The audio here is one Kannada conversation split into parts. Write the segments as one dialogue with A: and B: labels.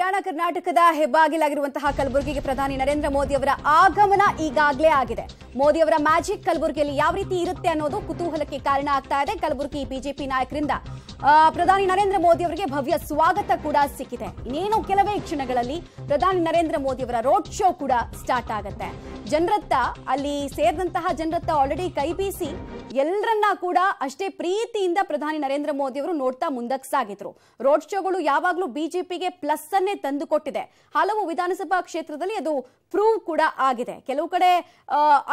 A: ಹರಿಯಾಣ ಕರ್ನಾಟಕದ ಹೆಬ್ಬಾಗಿಲಾಗಿರುವಂತಹ ಕಲಬುರಗಿಗೆ ಪ್ರಧಾನಿ ನರೇಂದ್ರ ಮೋದಿ ಅವರ ಆಗಮನ ಈಗಾಗಲೇ ಆಗಿದೆ ಮೋದಿ ಅವರ ಮ್ಯಾಜಿಕ್ ಕಲಬುರಗಿಯಲ್ಲಿ ಯಾವ ರೀತಿ ಇರುತ್ತೆ ಅನ್ನೋದು ಕುತೂಹಲಕ್ಕೆ ಕಾರಣ ಆಗ್ತಾ ಇದೆ ಕಲಬುರಗಿ ಬಿಜೆಪಿ ನಾಯಕರಿಂದ ಪ್ರಧಾನಿ ನರೇಂದ್ರ ಮೋದಿ ಅವರಿಗೆ ಭವ್ಯ ಸ್ವಾಗತ ಕೂಡ ಸಿಕ್ಕಿದೆ ಇನ್ನೇನು ಕೆಲವೇ ಕ್ಷಣಗಳಲ್ಲಿ ಪ್ರಧಾನಿ ನರೇಂದ್ರ ಮೋದಿ ಅವರ ರೋಡ್ ಶೋ ಕೂಡ ಸ್ಟಾರ್ಟ್ ಆಗುತ್ತೆ ಜನರತ್ತ ಅಲ್ಲಿ ಸೇರಿದಂತಹ ಜನರತ್ತ ಆಲ್ರೆಡಿ ಕೈ ಬೀಸಿ ಎಲ್ಲರನ್ನ ಕೂಡ ಅಷ್ಟೇ ಪ್ರೀತಿಯಿಂದ ಪ್ರಧಾನಿ ನರೇಂದ್ರ ಮೋದಿ ಅವರು ನೋಡ್ತಾ ಮುಂದಕ್ಕೆ ಸಾಗಿದ್ರು ರೋಡ್ ಶೋಗಳು ಯಾವಾಗಲೂ ಬಿಜೆಪಿಗೆ ಪ್ಲಸ್ ಅನ್ನು ತಂದುಕೊಟ್ಟಿದೆ ಹಲವು ವಿಧಾನಸಭಾ ಕ್ಷೇತ್ರದಲ್ಲಿ ಅದು ಪ್ರೂವ್ ಕೂಡ ಆಗಿದೆ ಕೆಲವು ಕಡೆ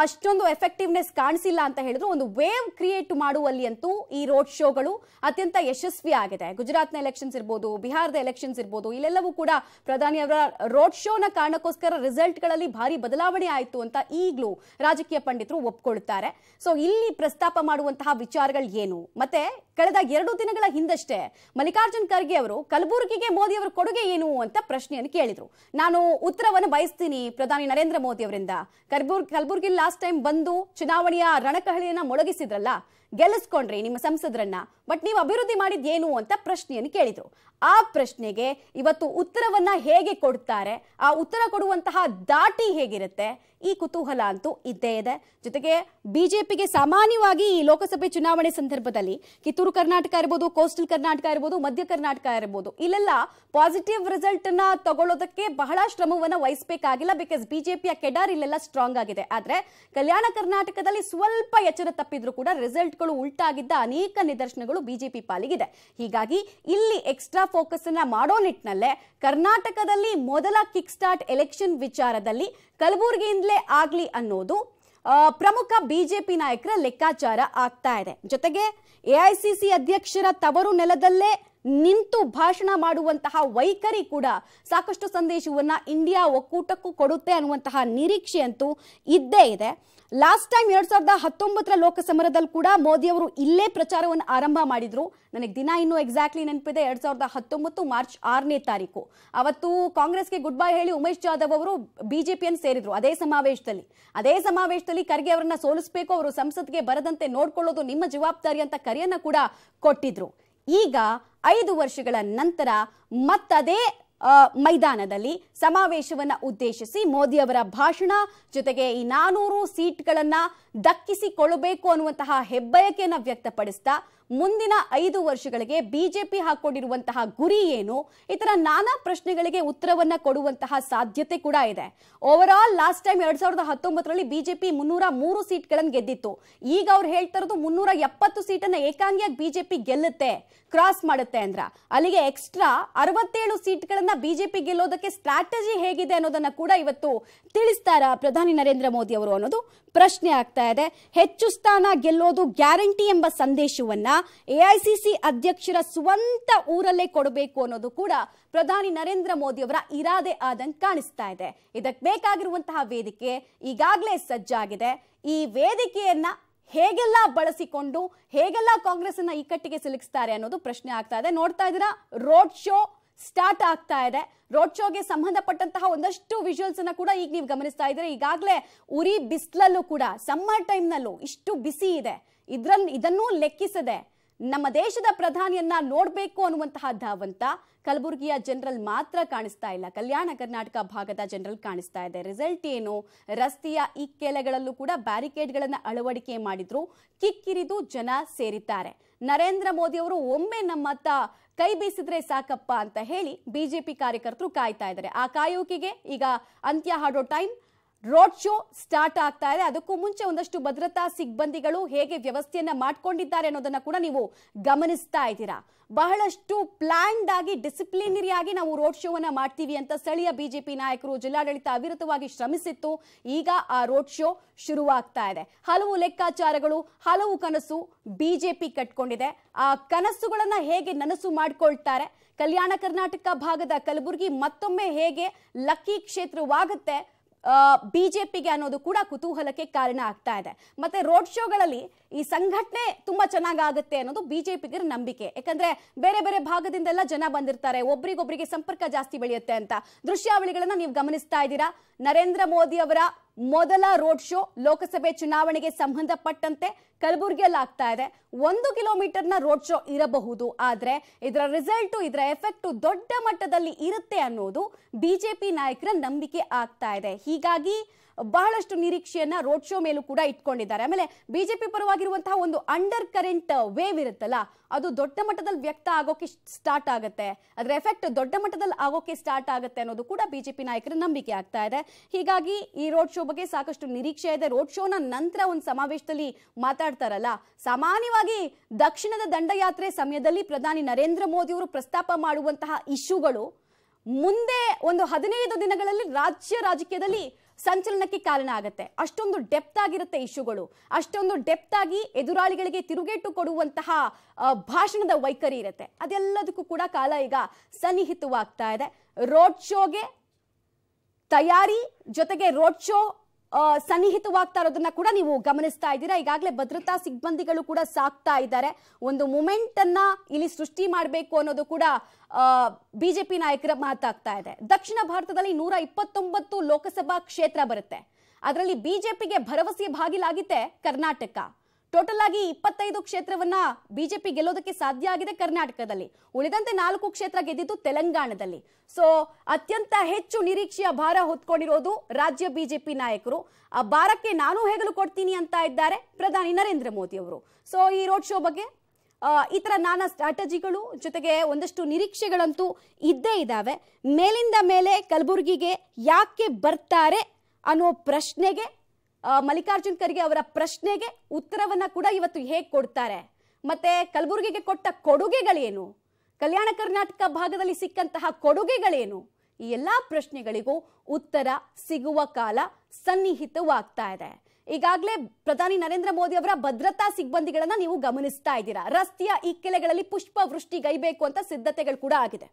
A: ಅಷ್ಟೊಂದು ಎಫೆಕ್ಟಿವ್ನೆಸ್ ಕಾಣಿಸಿಲ್ಲ ಅಂತ ಹೇಳಿದ್ರು ಒಂದು ವೇವ್ ಕ್ರಿಯೇಟ್ ಮಾಡುವಲ್ಲಿ ಅಂತೂ ಈ ರೋಡ್ ಶೋಗಳು ಅತ್ಯಂತ ಯಶಸ್ವಿ ಆಗಿದೆ ಗುಜರಾತ್ನ ಎಲೆಕ್ಷನ್ಸ್ ಇರ್ಬೋದು ಬಿಹಾರದ ಎಲೆಕ್ಷನ್ಸ್ ಇರ್ಬೋದು ಇಲ್ಲೆಲ್ಲವೂ ಕೂಡ ಪ್ರಧಾನಿ ಅವರ ರೋಡ್ ಶೋನ ಕಾರಣಕ್ಕೋಸ್ಕರ ರಿಸಲ್ಟ್ಗಳಲ್ಲಿ ಭಾರಿ ಬದಲಾವಣೆ ಆಯಿತು ಅಂತ ಈಗಲೂ ರಾಜಕೀಯ ಪಂಡಿತರು ಒಪ್ಕೊಳ್ತಾರೆ ಸೊ ಇಲ್ಲಿ ಪ್ರಸ್ತಾಪ ಮಾಡುವಂತಹ ವಿಚಾರಗಳು ಏನು ಮತ್ತೆ ಕಳೆದ ಎರಡು ದಿನಗಳ ಹಿಂದಷ್ಟೇ ಮಲ್ಲಿಕಾರ್ಜುನ್ ಖರ್ಗೆ ಅವರು ಕಲಬುರಗಿಗೆ ಮೋದಿ ಅವರ ಕೊಡುಗೆ ಏನು ಅಂತ ಪ್ರಶ್ನೆಯನ್ನು ಕೇಳಿದರು ನಾನು ಉತ್ತರವನ್ನು ಬಯಸ್ತೀನಿ ಪ್ರಧಾನಿ ನರೇಂದ್ರ ಮೋದಿ ಅವರಿಂದ ಕಲ್ಬುರ್ಗಿ ಕಲಬುರ್ಗಿ ಲಾಸ್ಟ್ ಟೈಮ್ ಬಂದು ಚುನಾವಣೆಯ ರಣಕಹಳಿಯನ್ನು ಮೊಳಗಿಸಿದ್ರಲ್ಲ ಗೆಲ್ಲಿಸ್ಕೊಂಡ್ರಿ ನಿಮ್ಮ ಸಂಸದರನ್ನ ಬಟ್ ನೀವು ಅಭಿವೃದ್ಧಿ ಮಾಡಿದ್ದೇನು ಅಂತ ಪ್ರಶ್ನೆಯನ್ನು ಕೇಳಿದ್ರು ಆ ಪ್ರಶ್ನೆಗೆ ಇವತ್ತು ಉತ್ತರವನ್ನ ಹೇಗೆ ಕೊಡ್ತಾರೆ ಆ ಉತ್ತರ ಕೊಡುವಂತಹ ದಾಟಿ ಹೇಗಿರುತ್ತೆ ಈ ಕುತೂಹಲ ಅಂತೂ ಇದ್ದೇ ಇದೆ ಜೊತೆಗೆ ಬಿಜೆಪಿಗೆ ಸಾಮಾನ್ಯವಾಗಿ ಈ ಲೋಕಸಭೆ ಚುನಾವಣೆ ಸಂದರ್ಭದಲ್ಲಿ ಕಿತ್ತೂರು ಕರ್ನಾಟಕ ಇರ್ಬೋದು ಕೋಸ್ಟಲ್ ಕರ್ನಾಟಕ ಇರ್ಬೋದು ಮಧ್ಯ ಕರ್ನಾಟಕ ಇರ್ಬೋದು ಇಲ್ಲೆಲ್ಲ ಪಾಸಿಟಿವ್ ರಿಸಲ್ಟ್ ಅನ್ನ ತಗೊಳ್ಳೋದಕ್ಕೆ ಬಹಳ ಶ್ರಮವನ್ನ ವಹಿಸಬೇಕಾಗಿಲ್ಲ ಬಿಕಾಸ್ ಬಿಜೆಪಿಯ ಕೆಡಾರ್ ಇಲ್ಲೆಲ್ಲ ಸ್ಟ್ರಾಂಗ್ ಆಗಿದೆ ಆದ್ರೆ ಕಲ್ಯಾಣ ಕರ್ನಾಟಕದಲ್ಲಿ ಸ್ವಲ್ಪ ಎಚ್ಚರ ತಪ್ಪಿದ್ರು ಕೂಡ ರಿಸಲ್ಟ್ ಮತಗಳು ಉಲ್ಟಾಗಿದ್ದ ಅನೇಕ ನಿದರ್ಶನಗಳು ಬಿಜೆಪಿ ಪಾಲಿಗಿದೆ ಹೀಗಾಗಿ ಇಲ್ಲಿ ಎಕ್ಸ್ಟ್ರಾ ಫೋಕಸ್ ಅನ್ನ ಮಾಡೋ ನಿಟ್ಟಿನಲ್ಲೇ ಕರ್ನಾಟಕದಲ್ಲಿ ಮೊದಲ ಕಿಕ್ ಸ್ಟಾರ್ಟ್ ಎಲೆಕ್ಷನ್ ವಿಚಾರದಲ್ಲಿ ಕಲಬುರಗಿಯಿಂದಲೇ ಆಗಲಿ ಅನ್ನೋದು ಪ್ರಮುಖ ಬಿಜೆಪಿ ನಾಯಕರ ಲೆಕ್ಕಾಚಾರ ಆಗ್ತಾ ಇದೆ ಜೊತೆಗೆ ಎಐಸಿಸಿ ಅಧ್ಯಕ್ಷರ ತವರು ನೆಲದಲ್ಲೇ ನಿಂತು ಭಾಷಣ ಮಾಡುವಂತಹ ವೈಖರಿ ಕೂಡ ಸಾಕಷ್ಟು ಸಂದೇಶವನ್ನ ಇಂಡಿಯಾ ಒಕ್ಕೂಟಕ್ಕೂ ಕೊಡುತ್ತೆ ಅನ್ನುವಂತಹ ನಿರೀಕ್ಷೆ ಅಂತೂ ಇದ್ದೇ ಇದೆ ಲಾಸ್ಟ್ ಟೈಮ್ ಎರಡ್ ಸಾವಿರದ ಹತ್ತೊಂಬತ್ತರ ಲೋಕಸಮರದಲ್ಲಿ ಕೂಡ ಮೋದಿ ಅವರು ಇಲ್ಲೇ ಪ್ರಚಾರವನ್ನು ಆರಂಭ ಮಾಡಿದ್ರು ನನಗೆ ದಿನ ಇನ್ನೂ ಎಕ್ಸಾಕ್ಟ್ಲಿ ನೆನಪಿದೆ ಎರಡ್ ಸಾವಿರದ ಹತ್ತೊಂಬತ್ತು ಮಾರ್ಚ್ ಆರನೇ ತಾರೀಕು ಅವತ್ತು ಕಾಂಗ್ರೆಸ್ಗೆ ಗುಡ್ ಬೈ ಹೇಳಿ ಉಮೇಶ್ ಜಾಧವ್ ಅವರು ಬಿಜೆಪಿಯನ್ನು ಸೇರಿದ್ರು ಅದೇ ಸಮಾವೇಶದಲ್ಲಿ ಅದೇ ಸಮಾವೇಶದಲ್ಲಿ ಖರ್ಗೆ ಅವರನ್ನ ಸೋಲಿಸಬೇಕು ಅವರು ಸಂಸತ್ಗೆ ಬರದಂತೆ ನೋಡ್ಕೊಳ್ಳೋದು ನಿಮ್ಮ ಜವಾಬ್ದಾರಿ ಅಂತ ಕರೆಯನ್ನ ಕೂಡ ಕೊಟ್ಟಿದ್ರು ಈಗ ಐದು ವರ್ಷಗಳ ನಂತರ ಮತ್ತದೇ ಮೈದಾನದಲ್ಲಿ ಸಮಾವೇಶವನ್ನು ಉದ್ದೇಶಿಸಿ ಮೋದಿ ಅವರ ಭಾಷಣ ಜೊತೆಗೆ ಈ ನಾನೂರು ಸೀಟ್ಗಳನ್ನು ದಕ್ಕಿಸಿಕೊಳ್ಳಬೇಕು ಅನ್ನುವಂತಹ ಹೆಬ್ಬಯಕೆಯನ್ನು ವ್ಯಕ್ತಪಡಿಸ್ತಾ ಮುಂದಿನ ಐದು ವರ್ಷಗಳಿಗೆ ಬಿಜೆಪಿ ಹಾಕೊಂಡಿರುವಂತಹ ಗುರಿ ಏನು ಇತರ ನಾನಾ ಪ್ರಶ್ನೆಗಳಿಗೆ ಉತ್ತರವನ್ನ ಕೊಡುವಂತಹ ಸಾಧ್ಯತೆ ಕೂಡ ಇದೆ ಓವರ್ ಆಲ್ ಲಾಸ್ಟ್ ಟೈಮ್ ಎರಡ್ ಸಾವಿರದ ಹತ್ತೊಂಬತ್ತರಲ್ಲಿ ಬಿಜೆಪಿ ಮುನ್ನೂರ ಮೂರು ಸೀಟ್ಗಳನ್ನು ಗೆದ್ದಿತ್ತು ಈಗ ಅವ್ರು ಹೇಳ್ತಾ ಇರೋದು ಮುನ್ನೂರ ಎಪ್ಪತ್ತು ಸೀಟನ್ನು ಏಕಾಂಗಿಯಾಗಿ ಬಿಜೆಪಿ ಗೆಲ್ಲುತ್ತೆ ಕ್ರಾಸ್ ಮಾಡುತ್ತೆ ಅಂದ್ರ ಅಲ್ಲಿಗೆ ಎಕ್ಸ್ಟ್ರಾ ಅರವತ್ತೇಳು ಸೀಟ್ಗಳನ್ನ ಬಿಜೆಪಿ ಗೆಲ್ಲೋದಕ್ಕೆ ಸ್ಟ್ರಾಟಜಿ ಹೇಗಿದೆ ಅನ್ನೋದನ್ನ ಕೂಡ ಇವತ್ತು ತಿಳಿಸ್ತಾರ ಪ್ರಧಾನಿ ನರೇಂದ್ರ ಮೋದಿ ಅವರು ಅನ್ನೋದು ಪ್ರಶ್ನೆ ಆಗ್ತಾ ಇದೆ ಹೆಚ್ಚು ಸ್ಥಾನ ಗೆಲ್ಲೋದು ಗ್ಯಾರಂಟಿ ಎಂಬ ಸಂದೇಶವನ್ನ ಎಐಸಿಸಿ ಅಧ್ಯಕ್ಷರ ಸ್ವಂತ ಊರಲ್ಲೇ ಕೊಡಬೇಕು ಅನ್ನೋದು ಕೂಡ ಪ್ರಧಾನಿ ನರೇಂದ್ರ ಮೋದಿ ಅವರ ಇರಾದೆ ಆದಂಗೆ ಕಾಣಿಸ್ತಾ ಇದೆ ಇದಕ್ಕೆ ಬೇಕಾಗಿರುವಂತಹ ವೇದಿಕೆ ಈಗಾಗಲೇ ಸಜ್ಜಾಗಿದೆ ಈ ವೇದಿಕೆಯನ್ನ ಹೇಗೆಲ್ಲ ಬಳಸಿಕೊಂಡು ಹೇಗೆಲ್ಲ ಕಾಂಗ್ರೆಸ್ ಅನ್ನ ಇಕ್ಕಟ್ಟಿಗೆ ಸಿಲುಕಿಸ್ತಾರೆ ಅನ್ನೋದು ಪ್ರಶ್ನೆ ಆಗ್ತಾ ಇದೆ ನೋಡ್ತಾ ಇದ್ದೀರಾ ರೋಡ್ ಶೋ ಸ್ಟಾರ್ಟ್ ಆಗ್ತಾ ಇದೆ ರೋಡ್ ಶೋಗೆ ಸಂಬಂಧಪಟ್ಟಂತಹ ಒಂದಷ್ಟು ವಿಜುವಲ್ಸ್ ಅನ್ನ ಕೂಡ ಈಗ ನೀವು ಗಮನಿಸ್ತಾ ಇದ್ದೀರಿ ಈಗಾಗಲೇ ಉರಿ ಬಿಸಿಲಲ್ಲೂ ಕೂಡ ಸಮ್ಮರ್ ಟೈಮ್ನಲ್ಲೂ ಇಷ್ಟು ಬಿಸಿ ಇದೆ ಇದ್ರನ್ ಇದನ್ನೂ ಲೆಕ್ಕಿಸದೆ ನಮ್ಮ ದೇಶದ ಪ್ರಧಾನಿಯನ್ನ ನೋಡಬೇಕು ಅನ್ನುವಂತಹ ಧಾವಂತ ಕಲಬುರಗಿಯ ಜನರಲ್ ಮಾತ್ರ ಕಾಣಿಸ್ತಾ ಇಲ್ಲ ಕಲ್ಯಾಣ ಕರ್ನಾಟಕ ಭಾಗದ ಜನರಲ್ ಕಾಣಿಸ್ತಾ ಇದೆ ರಿಸಲ್ಟ್ ಏನು ರಸ್ತೆಯ ಈ ಕೆಲೆಗಳಲ್ಲೂ ಕೂಡ ಬ್ಯಾರಿಕೇಡ್ಗಳನ್ನು ಅಳವಡಿಕೆ ಮಾಡಿದ್ರು ಕಿಕ್ಕಿರಿದು ಜನ ಸೇರಿದ್ದಾರೆ ನರೇಂದ್ರ ಮೋದಿ ಅವರು ಒಮ್ಮೆ ನಮ್ಮತ್ತ ಕೈ ಬೀಸಿದ್ರೆ ಸಾಕಪ್ಪ ಅಂತ ಹೇಳಿ ಬಿಜೆಪಿ ಕಾರ್ಯಕರ್ತರು ಕಾಯ್ತಾ ಇದ್ದಾರೆ ಆ ಕಾಯುವಿಕೆಗೆ ಈಗ ಅಂತ್ಯ ಹಾಡೋ ಟೈಮ್ ರೋಡ್ ಶೋ ಸ್ಟಾರ್ಟ್ ಆಗ್ತಾ ಇದೆ ಅದಕ್ಕೂ ಮುಂಚೆ ಒಂದಷ್ಟು ಭದ್ರತಾ ಸಿಬ್ಬಂದಿಗಳು ಹೇಗೆ ವ್ಯವಸ್ಥೆಯನ್ನ ಮಾಡ್ಕೊಂಡಿದ್ದಾರೆ ಅನ್ನೋದನ್ನ ಕೂಡ ನೀವು ಗಮನಿಸ್ತಾ ಇದ್ದೀರಾ ಬಹಳಷ್ಟು ಪ್ಲಾನ್ಡ್ ಆಗಿ ಡಿಸಿಪ್ಲಿನರಿ ಆಗಿ ನಾವು ರೋಡ್ ಶೋವನ್ನ ಮಾಡ್ತೀವಿ ಅಂತ ಸ್ಥಳೀಯ ಬಿಜೆಪಿ ನಾಯಕರು ಜಿಲ್ಲಾಡಳಿತ ಅವಿರತವಾಗಿ ಶ್ರಮಿಸಿತ್ತು ಈಗ ಆ ರೋಡ್ ಶೋ ಶುರುವಾಗ್ತಾ ಇದೆ ಹಲವು ಲೆಕ್ಕಾಚಾರಗಳು ಹಲವು ಕನಸು ಬಿಜೆಪಿ ಕಟ್ಕೊಂಡಿದೆ ಆ ಕನಸುಗಳನ್ನ ಹೇಗೆ ನನಸು ಮಾಡ್ಕೊಳ್ತಾರೆ ಕಲ್ಯಾಣ ಕರ್ನಾಟಕ ಭಾಗದ ಕಲಬುರಗಿ ಮತ್ತೊಮ್ಮೆ ಹೇಗೆ ಲಕ್ಕಿ ಕ್ಷೇತ್ರವಾಗುತ್ತೆ ಬಿಜೆಪಿಗೆ ಅನ್ನೋದು ಕೂಡ ಕುತೂಹಲಕ್ಕೆ ಕಾರಣ ಆಗ್ತಾ ಇದೆ ಮತ್ತೆ ರೋಡ್ ಶೋಗಳಲ್ಲಿ ಈ ಸಂಘಟನೆ ತುಂಬಾ ಆಗುತ್ತೆ ಅನ್ನೋದು ಬಿಜೆಪಿಗರ ನಂಬಿಕೆ ಯಾಕಂದ್ರೆ ಬೇರೆ ಬೇರೆ ಭಾಗದಿಂದೆಲ್ಲ ಜನ ಬಂದಿರ್ತಾರೆ ಒಬ್ರಿಗೊಬ್ಬರಿಗೆ ಸಂಪರ್ಕ ಜಾಸ್ತಿ ಬೆಳೆಯುತ್ತೆ ಅಂತ ದೃಶ್ಯಾವಳಿಗಳನ್ನ ನೀವು ಗಮನಿಸ್ತಾ ಇದ್ದೀರಾ ನರೇಂದ್ರ ಮೋದಿ ಅವರ ಮೊದಲ ರೋಡ್ ಶೋ ಲೋಕಸಭೆ ಚುನಾವಣೆಗೆ ಸಂಬಂಧಪಟ್ಟಂತೆ ಕಲಬುರಗಿಯಲ್ಲಿ ಆಗ್ತಾ ಇದೆ ಒಂದು ಕಿಲೋಮೀಟರ್ನ ರೋಡ್ ಶೋ ಇರಬಹುದು ಆದರೆ ಇದರ ರಿಸಲ್ಟು ಇದರ ಎಫೆಕ್ಟು ದೊಡ್ಡ ಮಟ್ಟದಲ್ಲಿ ಇರುತ್ತೆ ಅನ್ನೋದು ಬಿಜೆಪಿ ನಾಯಕರ ನಂಬಿಕೆ ಆಗ್ತಾ ಇದೆ ಹೀಗಾಗಿ ಬಹಳಷ್ಟು ನಿರೀಕ್ಷೆಯನ್ನ ರೋಡ್ ಶೋ ಮೇಲೂ ಕೂಡ ಇಟ್ಕೊಂಡಿದ್ದಾರೆ ಆಮೇಲೆ ಬಿಜೆಪಿ ಪರವಾಗಿರುವಂತಹ ಒಂದು ಅಂಡರ್ ಕರೆಂಟ್ ವೇವ್ ಇರುತ್ತಲ್ಲ ಅದು ದೊಡ್ಡ ಮಟ್ಟದಲ್ಲಿ ವ್ಯಕ್ತ ಆಗೋಕೆ ಸ್ಟಾರ್ಟ್ ಆಗುತ್ತೆ ಅದರ ಎಫೆಕ್ಟ್ ದೊಡ್ಡ ಮಟ್ಟದಲ್ಲಿ ಆಗೋಕೆ ಸ್ಟಾರ್ಟ್ ಆಗುತ್ತೆ ಅನ್ನೋದು ಕೂಡ ಬಿಜೆಪಿ ನಾಯಕರ ನಂಬಿಕೆ ಆಗ್ತಾ ಇದೆ ಹೀಗಾಗಿ ಈ ರೋಡ್ ಶೋ ಬಗ್ಗೆ ಸಾಕಷ್ಟು ನಿರೀಕ್ಷೆ ಇದೆ ರೋಡ್ ಶೋನ ನಂತರ ಒಂದು ಸಮಾವೇಶದಲ್ಲಿ ಮಾತಾಡ ಮಾತಾಡ್ತಾರಲ್ಲ ಸಾಮಾನ್ಯವಾಗಿ ದಕ್ಷಿಣದ ದಂಡಯಾತ್ರೆ ಸಮಯದಲ್ಲಿ ಪ್ರಧಾನಿ ನರೇಂದ್ರ ಮೋದಿಯವರು ಪ್ರಸ್ತಾಪ ಮಾಡುವಂತಹ ಇಶ್ಯೂಗಳು ಮುಂದೆ ಒಂದು ಹದಿನೈದು ದಿನಗಳಲ್ಲಿ ರಾಜ್ಯ ರಾಜಕೀಯದಲ್ಲಿ ಸಂಚಲನಕ್ಕೆ ಕಾರಣ ಆಗುತ್ತೆ ಅಷ್ಟೊಂದು ಡೆಪ್ತ್ ಆಗಿರುತ್ತೆ ಇಶ್ಯೂಗಳು ಅಷ್ಟೊಂದು ಡೆಪ್ತ್ ಆಗಿ ಎದುರಾಳಿಗಳಿಗೆ ತಿರುಗೇಟು ಕೊಡುವಂತಹ ಭಾಷಣದ ವೈಖರಿ ಇರುತ್ತೆ ಅದೆಲ್ಲದಕ್ಕೂ ಕೂಡ ಕಾಲ ಈಗ ಸನ್ನಿಹಿತವಾಗ್ತಾ ಇದೆ ರೋಡ್ ಶೋಗೆ ತಯಾರಿ ಜೊತೆಗೆ ರೋಡ್ ಶೋ ಸನ್ನಿಹಿತವಾಗ್ತಾ ಇರೋದನ್ನ ಕೂಡ ನೀವು ಗಮನಿಸ್ತಾ ಇದ್ದೀರಾ ಈಗಾಗಲೇ ಭದ್ರತಾ ಸಿಬ್ಬಂದಿಗಳು ಕೂಡ ಸಾಕ್ತಾ ಇದ್ದಾರೆ ಒಂದು ಮೂಮೆಂಟ್ ಅನ್ನ ಇಲ್ಲಿ ಸೃಷ್ಟಿ ಮಾಡಬೇಕು ಅನ್ನೋದು ಕೂಡ ಬಿಜೆಪಿ ನಾಯಕರ ಮಾತಾಗ್ತಾ ಇದೆ ದಕ್ಷಿಣ ಭಾರತದಲ್ಲಿ ನೂರ ಇಪ್ಪತ್ತೊಂಬತ್ತು ಲೋಕಸಭಾ ಕ್ಷೇತ್ರ ಬರುತ್ತೆ ಅದರಲ್ಲಿ ಬಿಜೆಪಿಗೆ ಭರವಸೆ ಬಾಗಿಲಾಗಿತ್ತೆ ಕರ್ನಾಟಕ ಟೋಟಲ್ ಆಗಿ ಇಪ್ಪತ್ತೈದು ಕ್ಷೇತ್ರವನ್ನ ಬಿಜೆಪಿ ಗೆಲ್ಲೋದಕ್ಕೆ ಸಾಧ್ಯ ಆಗಿದೆ ಕರ್ನಾಟಕದಲ್ಲಿ ಉಳಿದಂತೆ ನಾಲ್ಕು ಕ್ಷೇತ್ರ ಗೆದ್ದಿದ್ದು ತೆಲಂಗಾಣದಲ್ಲಿ ಸೊ ಅತ್ಯಂತ ಹೆಚ್ಚು ನಿರೀಕ್ಷೆಯ ಭಾರ ಹೊತ್ಕೊಂಡಿರೋದು ರಾಜ್ಯ ಬಿಜೆಪಿ ನಾಯಕರು ಆ ಭಾರಕ್ಕೆ ನಾನು ಹೆಗಲು ಕೊಡ್ತೀನಿ ಅಂತ ಇದ್ದಾರೆ ಪ್ರಧಾನಿ ನರೇಂದ್ರ ಮೋದಿ ಅವರು ಸೊ ಈ ರೋಡ್ ಶೋ ಬಗ್ಗೆ ಈ ತರ ನಾನಾ ಸ್ಟ್ರಾಟಜಿಗಳು ಜೊತೆಗೆ ಒಂದಷ್ಟು ನಿರೀಕ್ಷೆಗಳಂತೂ ಇದ್ದೇ ಇದ್ದಾವೆ ಮೇಲಿಂದ ಮೇಲೆ ಕಲಬುರಗಿಗೆ ಯಾಕೆ ಬರ್ತಾರೆ ಅನ್ನೋ ಪ್ರಶ್ನೆಗೆ ಮಲ್ಲಿಕಾರ್ಜುನ್ ಖರ್ಗೆ ಅವರ ಪ್ರಶ್ನೆಗೆ ಉತ್ತರವನ್ನ ಕೂಡ ಇವತ್ತು ಹೇಗೆ ಕೊಡ್ತಾರೆ ಮತ್ತೆ ಕಲಬುರಗಿಗೆ ಕೊಟ್ಟ ಕೊಡುಗೆಗಳೇನು ಕಲ್ಯಾಣ ಕರ್ನಾಟಕ ಭಾಗದಲ್ಲಿ ಸಿಕ್ಕಂತಹ ಕೊಡುಗೆಗಳೇನು ಈ ಎಲ್ಲ ಪ್ರಶ್ನೆಗಳಿಗೂ ಉತ್ತರ ಸಿಗುವ ಕಾಲ ಸನ್ನಿಹಿತವಾಗ್ತಾ ಇದೆ ಈಗಾಗಲೇ ಪ್ರಧಾನಿ ನರೇಂದ್ರ ಮೋದಿ ಅವರ ಭದ್ರತಾ ಸಿಬ್ಬಂದಿಗಳನ್ನ ನೀವು ಗಮನಿಸ್ತಾ ಇದ್ದೀರಾ ರಸ್ತೆಯ ಈ ಕೆಲೆಗಳಲ್ಲಿ ಪುಷ್ಪವೃಷ್ಟಿ ಗೈಬೇಕು ಅಂತ ಸಿದ್ಧತೆಗಳು ಕೂಡ ಆಗಿದೆ